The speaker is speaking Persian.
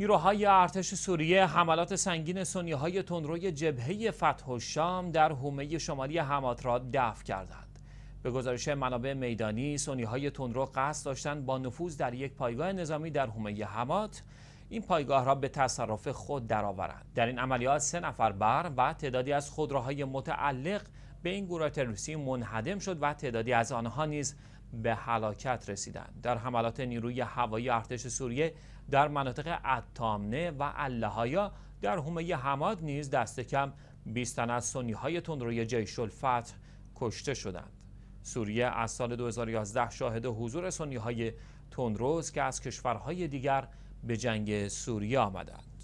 نیروهای ارتش سوریه حملات سنگین سنیهای تندروی جبهه فتح و شام در حومه شمالی حمات را دفع کردند. به گزارش منابع میدانی سنیهای تندرو قصد داشتند با نفوذ در یک پایگاه نظامی در حومه حمات این پایگاه را به تصرف خود درآورند. در این عملیات سه نفر بر و تعدادی از خودروهای متعلق به این گروه تروریستی منهدم شد و تعدادی از آنها نیز به هلاکت رسیدند در حملات نیروی هوایی ارتش سوریه در مناطق اتامنه و اللهایا در حومه حماد نیز دست کم 20 تن از سنی های تندروی جیش الفتح کشته شدند سوریه از سال 2011 شاهد حضور سنی های تندروز که از کشورهای دیگر به جنگ سوریه آمدند